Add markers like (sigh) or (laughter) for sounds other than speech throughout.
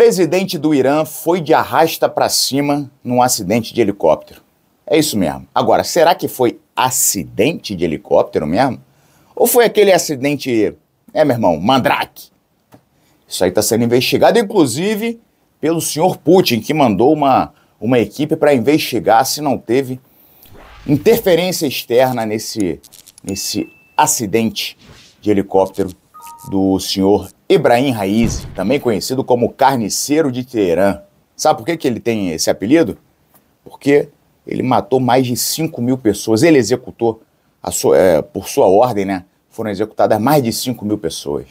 presidente do Irã foi de arrasta para cima num acidente de helicóptero. É isso mesmo. Agora, será que foi acidente de helicóptero mesmo? Ou foi aquele acidente, é meu irmão, mandrake? Isso aí está sendo investigado, inclusive, pelo senhor Putin, que mandou uma, uma equipe para investigar se não teve interferência externa nesse, nesse acidente de helicóptero do senhor Ibrahim Raiz, também conhecido como Carniceiro de Teherã. Sabe por que, que ele tem esse apelido? Porque ele matou mais de 5 mil pessoas. Ele executou, sua, é, por sua ordem, né? Foram executadas mais de 5 mil pessoas.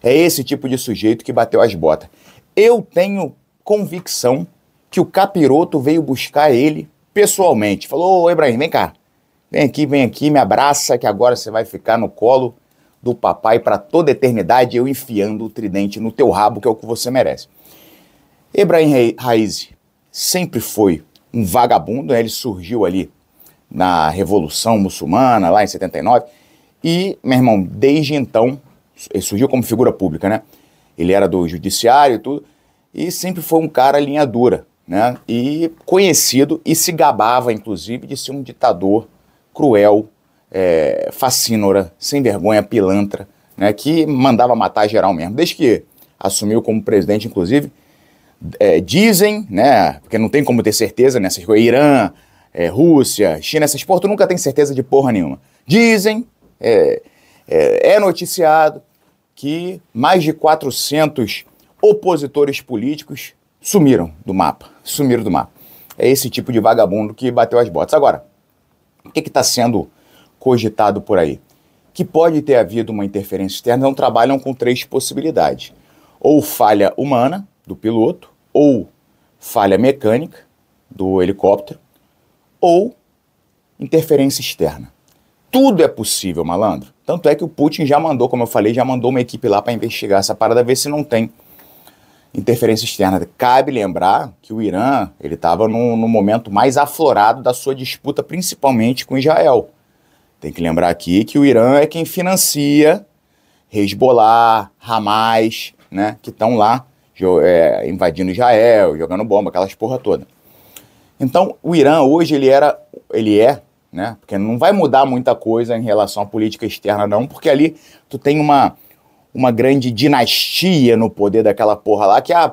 É esse tipo de sujeito que bateu as botas. Eu tenho convicção que o capiroto veio buscar ele pessoalmente. Falou: Ô, Ibrahim, vem cá. Vem aqui, vem aqui, me abraça, que agora você vai ficar no colo do papai para toda eternidade, eu enfiando o tridente no teu rabo, que é o que você merece. Ibrahim Raiz sempre foi um vagabundo, né? ele surgiu ali na Revolução Muçulmana, lá em 79, e, meu irmão, desde então, ele surgiu como figura pública, né? Ele era do judiciário e tudo, e sempre foi um cara linha dura, né? E conhecido, e se gabava, inclusive, de ser um ditador cruel, é, facínora, sem vergonha, pilantra, né, que mandava matar geral mesmo. Desde que assumiu como presidente, inclusive, é, dizem, né, porque não tem como ter certeza nessas né, coisas, Irã, é, Rússia, China, essas portas nunca tem certeza de porra nenhuma. Dizem, é, é, é noticiado que mais de 400 opositores políticos sumiram do mapa, sumiram do mapa. É esse tipo de vagabundo que bateu as botas. Agora, o que está sendo cogitado por aí? Que pode ter havido uma interferência externa, não trabalham com três possibilidades: ou falha humana do piloto, ou falha mecânica do helicóptero, ou interferência externa. Tudo é possível, malandro. Tanto é que o Putin já mandou, como eu falei, já mandou uma equipe lá para investigar essa parada, ver se não tem interferência externa. Cabe lembrar que o Irã ele estava no, no momento mais aflorado da sua disputa, principalmente com Israel. Tem que lembrar aqui que o Irã é quem financia Hezbollah, Hamas, né, que estão lá é, invadindo Israel, jogando bomba, aquelas porra toda. Então, o Irã hoje ele era, ele é, né, porque não vai mudar muita coisa em relação à política externa não, porque ali tu tem uma uma grande dinastia no poder daquela porra lá, que ah,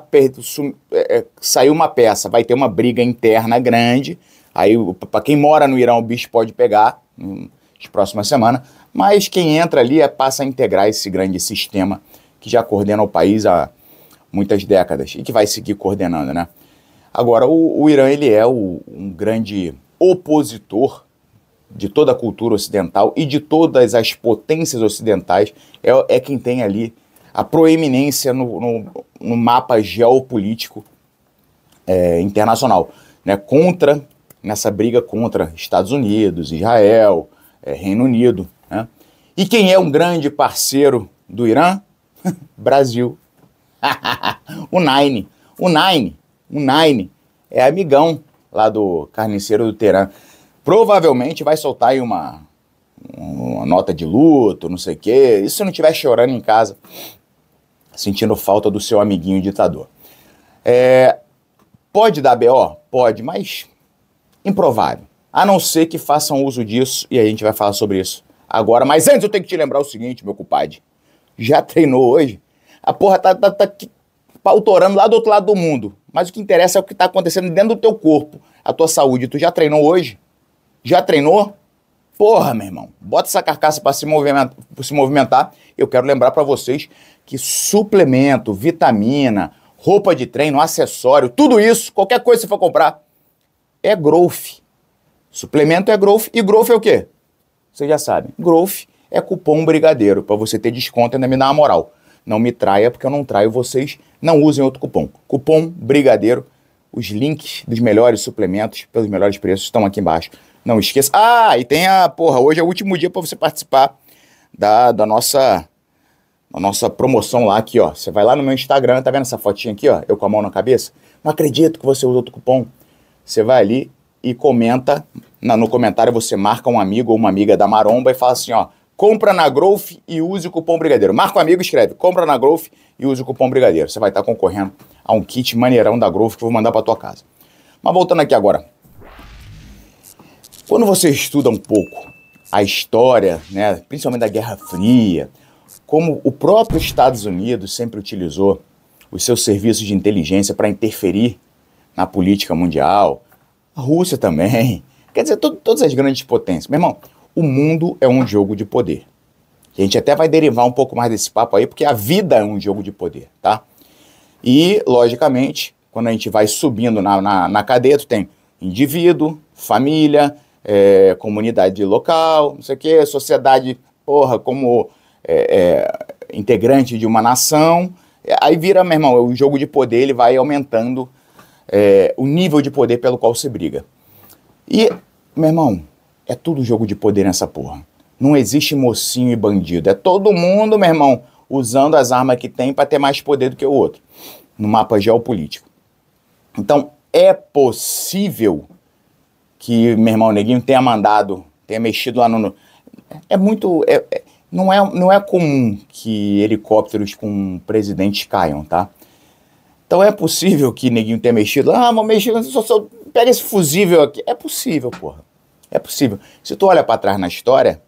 é, é, saiu uma peça, vai ter uma briga interna grande, aí para quem mora no Irã o bicho pode pegar, hum, de próxima semana, mas quem entra ali é, passa a integrar esse grande sistema que já coordena o país há muitas décadas e que vai seguir coordenando, né? Agora, o, o Irã ele é o, um grande opositor de toda a cultura ocidental e de todas as potências ocidentais, é, é quem tem ali a proeminência no, no, no mapa geopolítico é, internacional, né? contra, nessa briga contra Estados Unidos, Israel, é Reino Unido. Né? E quem é um grande parceiro do Irã? (laughs) Brasil. (laughs) o Nine. O Nine. O Nine é amigão lá do carniceiro do Teherã. Provavelmente vai soltar aí uma, uma nota de luto, não sei o quê. E se não estiver chorando em casa, sentindo falta do seu amiguinho ditador. É, pode dar BO? Pode, mas improvável a não ser que façam uso disso, e a gente vai falar sobre isso agora. Mas antes eu tenho que te lembrar o seguinte, meu cumpade. Já (laughs) treinou hoje? A porra tá, tá, tá pautorando lá do outro lado do mundo. Mas o que interessa é o que tá acontecendo dentro do teu corpo, a tua saúde. Tu já treinou hoje? Já treinou? Porra, meu irmão, bota essa carcaça para se, se movimentar. Eu quero lembrar para vocês que suplemento, vitamina, roupa de treino, acessório, tudo isso, qualquer coisa que você for comprar, é growth. Suplemento é growth e growth é o quê? Vocês já sabem. Growth é cupom brigadeiro para você ter desconto e ainda me dar uma moral. Não me traia porque eu não traio vocês. Não usem outro cupom. Cupom brigadeiro. Os links dos melhores suplementos pelos melhores preços estão aqui embaixo. Não esqueça. Ah, e tem a porra, hoje é o último dia para você participar da, da nossa nossa promoção lá aqui, ó. Você vai lá no meu Instagram, tá vendo essa fotinha aqui, ó? Eu com a mão na cabeça? Não acredito que você usa outro cupom. Você vai ali e comenta, na, no comentário você marca um amigo ou uma amiga da Maromba e fala assim, ó, compra na Growth e use o cupom Brigadeiro. Marca um amigo escreve, compra na Growth e use o cupom Brigadeiro. Você vai estar tá concorrendo a um kit maneirão da Growth que eu vou mandar para tua casa. Mas voltando aqui agora. Quando você estuda um pouco a história, né, principalmente da Guerra Fria, como o próprio Estados Unidos sempre utilizou os seus serviços de inteligência para interferir na política mundial, a Rússia também. Quer dizer, todo, todas as grandes potências. Meu irmão, o mundo é um jogo de poder. A gente até vai derivar um pouco mais desse papo aí, porque a vida é um jogo de poder, tá? E, logicamente, quando a gente vai subindo na, na, na cadeia, tu tem indivíduo, família, é, comunidade local, não sei o quê, sociedade, porra, como é, é, integrante de uma nação. Aí vira, meu irmão, o jogo de poder ele vai aumentando é, o nível de poder pelo qual se briga. E, meu irmão, é tudo jogo de poder nessa porra. Não existe mocinho e bandido. É todo mundo, meu irmão, usando as armas que tem para ter mais poder do que o outro no mapa geopolítico. Então, é possível que meu irmão Neguinho tenha mandado, tenha mexido lá no. É muito. É, é, não, é, não é comum que helicópteros com presidentes caiam, tá? Então é possível que ninguém tenha mexido. Ah, mas mexido, só, só, pega esse fusível aqui. É possível, porra. É possível. Se tu olha para trás na história,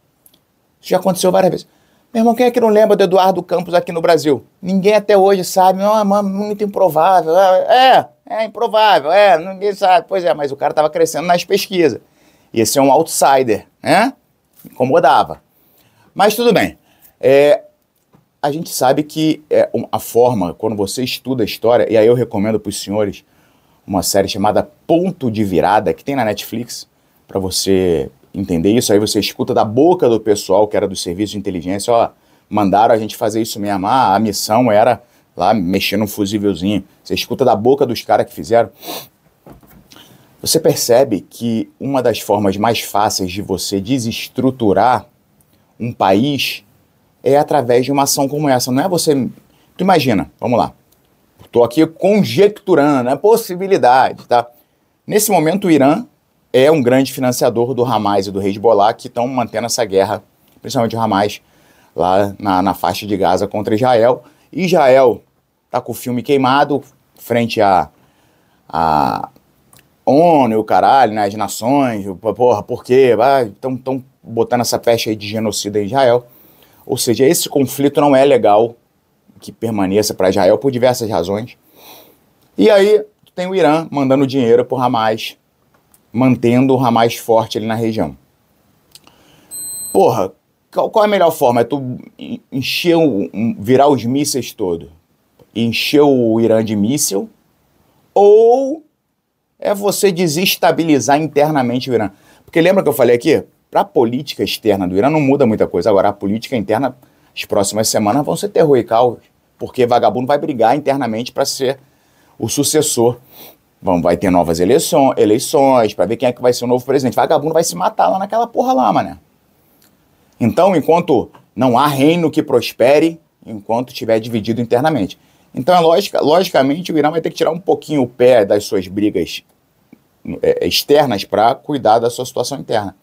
isso já aconteceu várias vezes. Meu irmão, quem é que não lembra do Eduardo Campos aqui no Brasil? Ninguém até hoje sabe. Ah, mano, muito improvável. Ah, é, é improvável. É, ninguém sabe. Pois é, mas o cara tava crescendo nas pesquisas. Ia ser é um outsider, né? Incomodava. Mas tudo bem. É, a gente sabe que é, a forma, quando você estuda a história, e aí eu recomendo para os senhores uma série chamada Ponto de Virada, que tem na Netflix, para você entender isso. Aí você escuta da boca do pessoal que era do serviço de inteligência: ó, mandaram a gente fazer isso mesmo. Ah, a missão era lá mexendo um fusívelzinho. Você escuta da boca dos caras que fizeram. Você percebe que uma das formas mais fáceis de você desestruturar um país é através de uma ação como essa. Não é você. Tu imagina, vamos lá. Estou aqui conjecturando a né, possibilidade, tá? Nesse momento, o Irã é um grande financiador do Hamas e do Hezbollah que estão mantendo essa guerra, principalmente o Hamas, lá na, na faixa de Gaza contra Israel. Israel está com o filme queimado frente à a, a ONU, o caralho, né, as nações, porra, por quê? Estão botando essa festa aí de genocida em Israel. Ou seja, esse conflito não é legal que permaneça para Israel por diversas razões. E aí tem o Irã mandando dinheiro para o Hamas, mantendo o Hamas forte ali na região. Porra, qual, qual é a melhor forma? É tu encher, um, virar os mísseis todo, encher o Irã de míssil, ou é você desestabilizar internamente o Irã? Porque lembra que eu falei aqui? Para a política externa do Irã não muda muita coisa. Agora, a política interna, as próximas semanas vão ser terror e caos, porque vagabundo vai brigar internamente para ser o sucessor. Vão, vai ter novas eleições, eleições para ver quem é que vai ser o novo presidente. Vagabundo vai se matar lá naquela porra lá, mané. Então, enquanto não há reino que prospere, enquanto estiver dividido internamente. Então, é lógica, logicamente, o Irã vai ter que tirar um pouquinho o pé das suas brigas é, externas para cuidar da sua situação interna.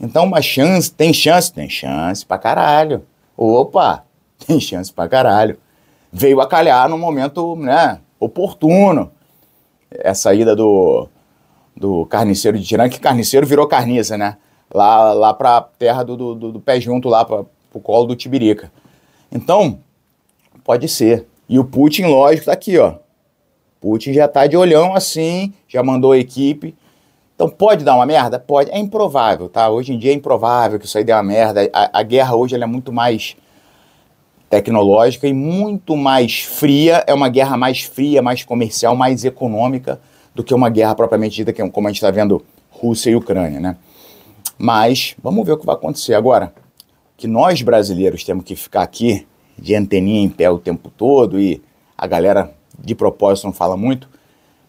Então, uma chance, tem chance? Tem chance pra caralho. Opa, (laughs) tem chance pra caralho. Veio a calhar no momento, né, oportuno. Essa é ida do, do carniceiro de Tirana, que carniceiro virou carniça, né? Lá, lá pra terra do, do, do, do pé junto, lá pra, pro colo do Tibirica. Então, pode ser. E o Putin, lógico, tá aqui, ó. Putin já tá de olhão assim, já mandou a equipe, então pode dar uma merda? Pode. É improvável, tá? Hoje em dia é improvável que isso aí dê uma merda. A, a guerra hoje é muito mais tecnológica e muito mais fria. É uma guerra mais fria, mais comercial, mais econômica do que uma guerra propriamente dita, que, é como a gente está vendo Rússia e Ucrânia, né? Mas vamos ver o que vai acontecer agora. Que nós brasileiros temos que ficar aqui de anteninha em pé o tempo todo e a galera de propósito não fala muito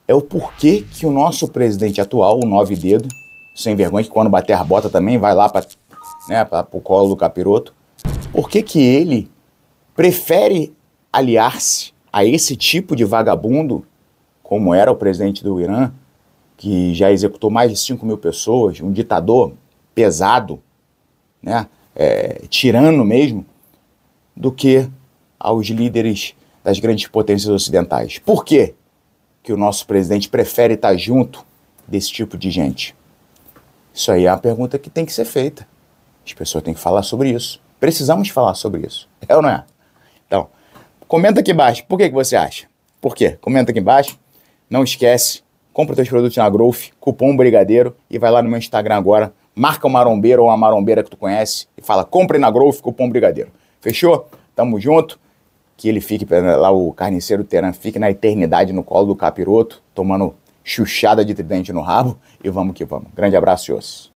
é o porquê que o nosso presidente atual, o nove dedo, sem vergonha, que quando bater a bota também vai lá para né, o colo do capiroto, por que que ele prefere aliar-se a esse tipo de vagabundo, como era o presidente do Irã, que já executou mais de 5 mil pessoas, um ditador pesado, né, é, tirano mesmo, do que aos líderes das grandes potências ocidentais. Por quê? que o nosso presidente prefere estar junto desse tipo de gente? Isso aí é uma pergunta que tem que ser feita. As pessoas têm que falar sobre isso. Precisamos falar sobre isso. É ou não é? Então, comenta aqui embaixo. Por que, que você acha? Por quê? Comenta aqui embaixo. Não esquece, compra teus produtos na Growth, cupom Brigadeiro e vai lá no meu Instagram agora, marca o um marombeiro ou a marombeira que tu conhece e fala compre na Growth, cupom Brigadeiro. Fechou? Tamo junto que ele fique, é, lá o carniceiro Teran fique na eternidade no colo do capiroto, tomando chuchada de tridente no rabo. E vamos que vamos. Grande abraço, Yos.